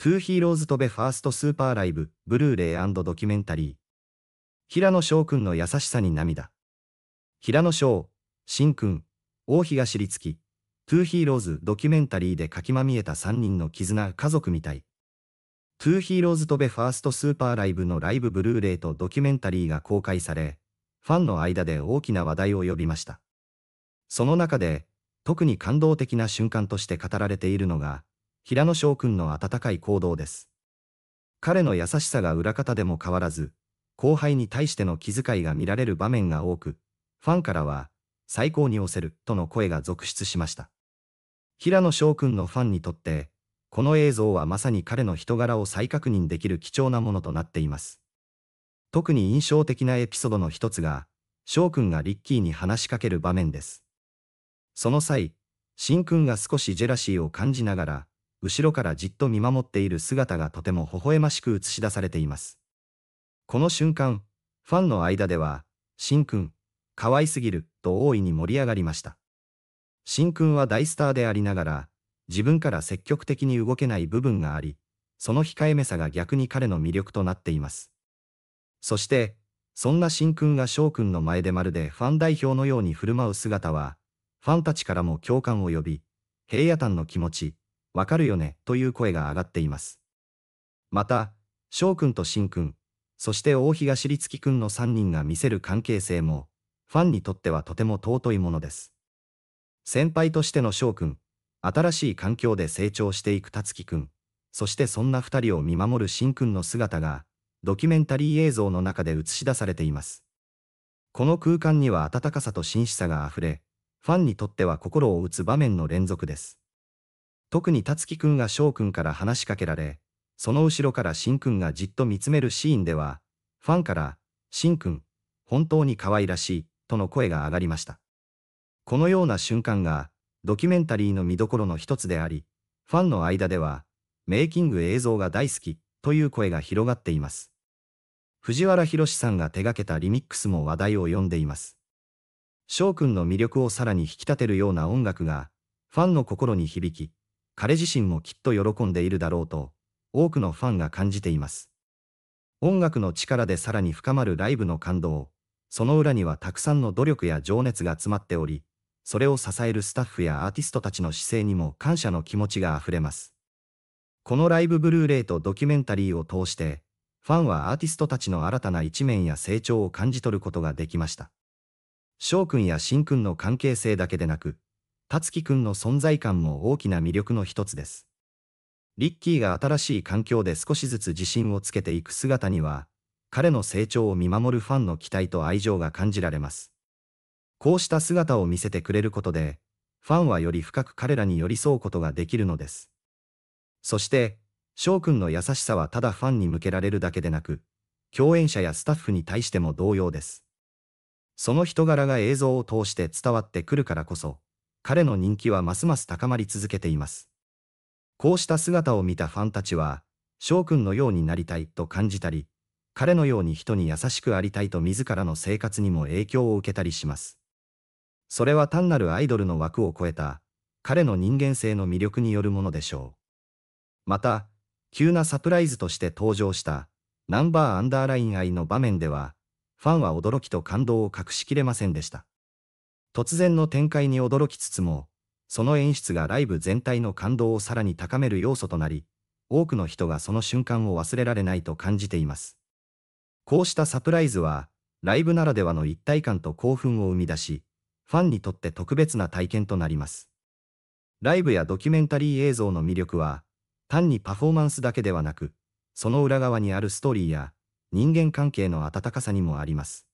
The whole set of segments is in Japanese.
トゥーヒーローズ飛ベファーストスーパーライブ、ブルーレイドキュメンタリー。平野翔くんの優しさに涙。平野翔、新くん、大東りつき、トゥーヒーローズドキュメンタリーでかきまみえた3人の絆家族みたい。トゥーヒーローズ飛ベファーストスーパーライブのライブブルーレイとドキュメンタリーが公開され、ファンの間で大きな話題を呼びました。その中で、特に感動的な瞬間として語られているのが、平野翔くんの温かい行動です。彼の優しさが裏方でも変わらず、後輩に対しての気遣いが見られる場面が多く、ファンからは、最高に押せるとの声が続出しました。平野翔くんのファンにとって、この映像はまさに彼の人柄を再確認できる貴重なものとなっています。特に印象的なエピソードの一つが、翔くんがリッキーに話しかける場面です。その際、しんくんが少しジェラシーを感じながら、後ろからじっと見守っている姿がとても微笑ましく映し出されています。この瞬間、ファンの間では、しんくん、可愛すぎる、と大いに盛り上がりました。しんくんは大スターでありながら、自分から積極的に動けない部分があり、その控えめさが逆に彼の魅力となっています。そして、そんなしんくんが翔くんの前でまるでファン代表のように振る舞う姿は、ファンたちからも共感を呼び、平野丹の気持ち、わかるよね、という声が上がっています。また、翔くんとしんくん、そして大東律樹くんの3人が見せる関係性も、ファンにとってはとても尊いものです。先輩としての翔くん、新しい環境で成長していく達樹くん、そしてそんな2人を見守るしんくんの姿が、ドキュメンタリー映像の中で映し出されています。この空間には温かさと真摯さがあふれ、ファンにとっては心を打つ場面の連続です。特に辰樹くんが翔くんから話しかけられ、その後ろからしんくんがじっと見つめるシーンでは、ファンから、しんくん、本当に可愛らしい、との声が上がりました。このような瞬間が、ドキュメンタリーの見どころの一つであり、ファンの間では、メイキング映像が大好き、という声が広がっています。藤原宏さんが手掛けたリミックスも話題を呼んでいます。翔くんの魅力をさらに引き立てるような音楽が、ファンの心に響き、彼自身もきっと喜んでいるだろうと、多くのファンが感じています。音楽の力でさらに深まるライブの感動、その裏にはたくさんの努力や情熱が詰まっており、それを支えるスタッフやアーティストたちの姿勢にも感謝の気持ちが溢れます。このライブブルーレイとドキュメンタリーを通して、ファンはアーティストたちの新たな一面や成長を感じ取ることができました。翔くんやしんくんの関係性だけでなく、達樹くんの存在感も大きな魅力の一つです。リッキーが新しい環境で少しずつ自信をつけていく姿には、彼の成長を見守るファンの期待と愛情が感じられます。こうした姿を見せてくれることで、ファンはより深く彼らに寄り添うことができるのです。そして、翔くんの優しさはただファンに向けられるだけでなく、共演者やスタッフに対しても同様です。その人柄が映像を通して伝わってくるからこそ、彼の人気はますます高まり続けています。こうした姿を見たファンたちは、翔くんのようになりたいと感じたり、彼のように人に優しくありたいと自らの生活にも影響を受けたりします。それは単なるアイドルの枠を超えた、彼の人間性の魅力によるものでしょう。また、急なサプライズとして登場した、ナンバーアンダーライン愛の場面では、ファンは驚きと感動を隠しきれませんでした。突然の展開に驚きつつも、その演出がライブ全体の感動をさらに高める要素となり、多くの人がその瞬間を忘れられないと感じています。こうしたサプライズは、ライブならではの一体感と興奮を生み出し、ファンにとって特別な体験となります。ライブやドキュメンタリー映像の魅力は、単にパフォーマンスだけではなく、その裏側にあるストーリーや、人間関係の温かさにもあります。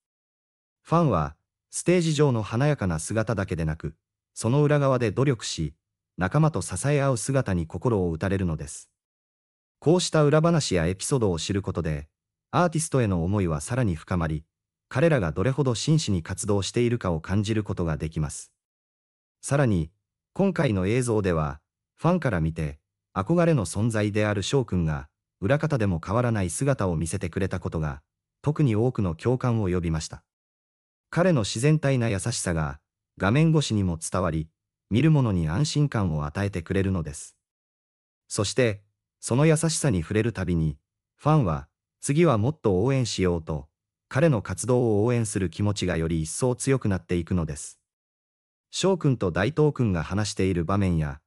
ファンは、ステージ上の華やかな姿だけでなく、その裏側で努力し、仲間と支え合う姿に心を打たれるのです。こうした裏話やエピソードを知ることで、アーティストへの思いはさらに深まり、彼らがどれほど真摯に活動しているかを感じることができます。さらに、今回の映像では、ファンから見て、憧れの存在である翔くんが、裏方でも変わらない姿を見せてくれたことが、特に多くの共感を呼びました。彼の自然体な優しさが画面越しにも伝わり、見る者に安心感を与えてくれるのです。そして、その優しさに触れるたびに、ファンは、次はもっと応援しようと、彼の活動を応援する気持ちがより一層強くなっていくのです。翔くんと大東くんが話している場面や、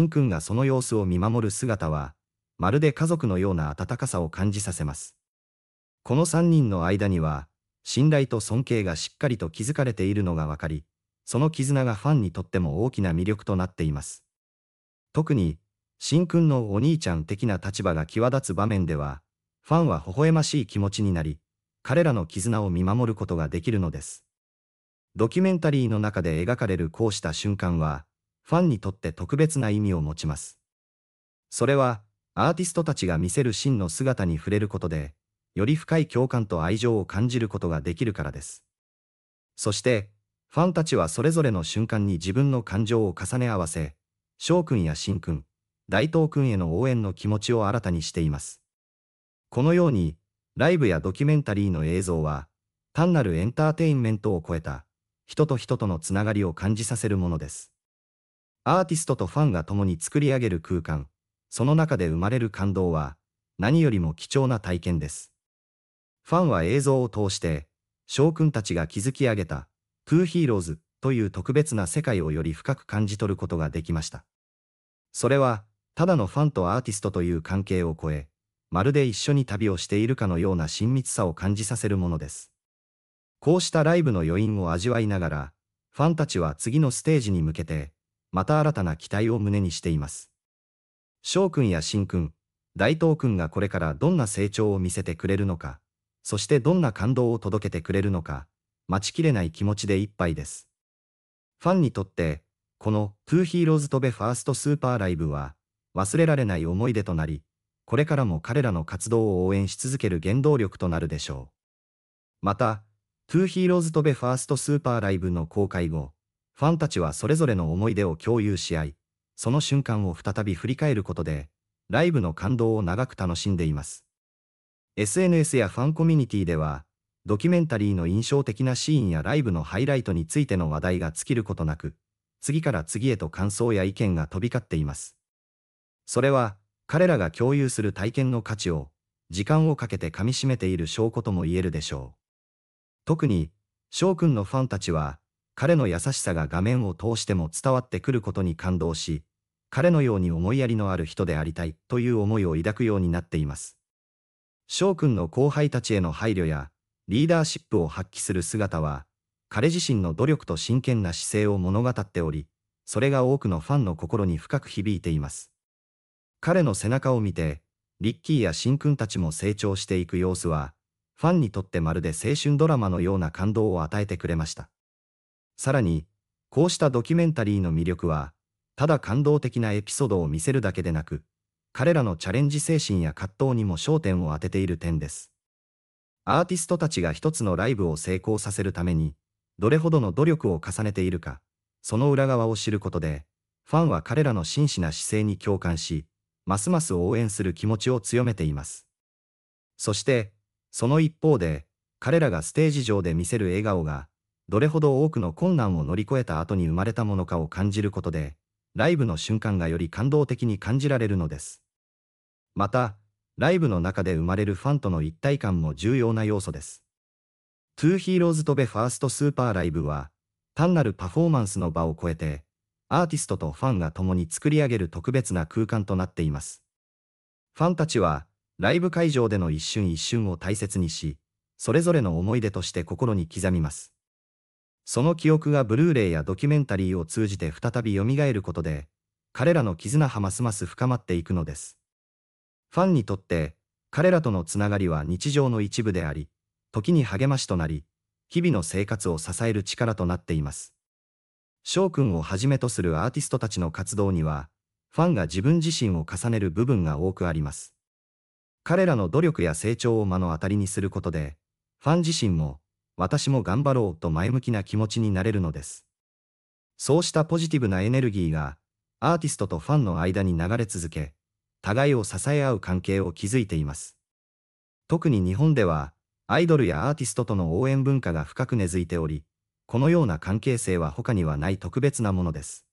んくんがその様子を見守る姿は、まるで家族のような温かさを感じさせます。この3人の間には、信頼と尊敬がしっかりと築かれているのがわかり、その絆がファンにとっても大きな魅力となっています。特に、新君のお兄ちゃん的な立場が際立つ場面では、ファンは微笑ましい気持ちになり、彼らの絆を見守ることができるのです。ドキュメンタリーの中で描かれるこうした瞬間は、ファンにとって特別な意味を持ちます。それは、アーティストたちが見せる真の姿に触れることで、より深い共感と愛情を感じることができるからです。そして、ファンたちはそれぞれの瞬間に自分の感情を重ね合わせ、翔くんや新くん、大東くんへの応援の気持ちを新たにしています。このように、ライブやドキュメンタリーの映像は、単なるエンターテインメントを超えた、人と人とのつながりを感じさせるものです。アーティストとファンが共に作り上げる空間、その中で生まれる感動は、何よりも貴重な体験です。ファンは映像を通して、くんたちが築き上げた、トゥーヒーローズという特別な世界をより深く感じ取ることができました。それは、ただのファンとアーティストという関係を超え、まるで一緒に旅をしているかのような親密さを感じさせるものです。こうしたライブの余韻を味わいながら、ファンたちは次のステージに向けて、また新たな期待を胸にしています。翔くんや新くん、大東くんがこれからどんな成長を見せてくれるのか、そしてどんな感動を届けてくれるのか、待ちきれない気持ちでいっぱいです。ファンにとって、この t ゥ o Heroes 飛べファーストスーパーライブは、忘れられない思い出となり、これからも彼らの活動を応援し続ける原動力となるでしょう。また、トゥーヒーローズ飛べファーストスーパーライブの公開後、ファンたちはそれぞれの思い出を共有し合い、その瞬間を再び振り返ることで、ライブの感動を長く楽しんでいます。SNS やファンコミュニティでは、ドキュメンタリーの印象的なシーンやライブのハイライトについての話題が尽きることなく、次から次へと感想や意見が飛び交っています。それは、彼らが共有する体験の価値を、時間をかけて噛み締めている証拠とも言えるでしょう。特に、翔くんのファンたちは、彼の優しさが画面を通しても伝わってくることに感動し、彼のように思いやりのある人でありたいという思いを抱くようになっています。翔くんの後輩たちへの配慮やリーダーシップを発揮する姿は、彼自身の努力と真剣な姿勢を物語っており、それが多くのファンの心に深く響いています。彼の背中を見て、リッキーやシンくんたちも成長していく様子は、ファンにとってまるで青春ドラマのような感動を与えてくれました。さらに、こうしたドキュメンタリーの魅力は、ただ感動的なエピソードを見せるだけでなく、彼らのチャレンジ精神や葛藤にも焦点を当てている点です。アーティストたちが一つのライブを成功させるために、どれほどの努力を重ねているか、その裏側を知ることで、ファンは彼らの真摯な姿勢に共感し、ますます応援する気持ちを強めています。そして、その一方で、彼らがステージ上で見せる笑顔が、どれほど多くの困難を乗り越えた後に生まれたものかを感じることで、ライブの瞬間がより感動的に感じられるのです。また、ライブの中で生まれるファンとの一体感も重要な要素です。Two Heroes と i ファーストスーパーライブは、単なるパフォーマンスの場を超えて、アーティストとファンが共に作り上げる特別な空間となっています。ファンたちは、ライブ会場での一瞬一瞬を大切にし、それぞれの思い出として心に刻みます。その記憶がブルーレイやドキュメンタリーを通じて再び蘇ることで、彼らの絆はますます深まっていくのです。ファンにとって彼らとのつながりは日常の一部であり、時に励ましとなり、日々の生活を支える力となっています。翔くんをはじめとするアーティストたちの活動には、ファンが自分自身を重ねる部分が多くあります。彼らの努力や成長を目の当たりにすることで、ファン自身も、私も頑張ろうと前向きな気持ちになれるのです。そうしたポジティブなエネルギーが、アーティストとファンの間に流れ続け、互いを支え合う関係を築いています。特に日本では、アイドルやアーティストとの応援文化が深く根付いており、このような関係性は他にはない特別なものです。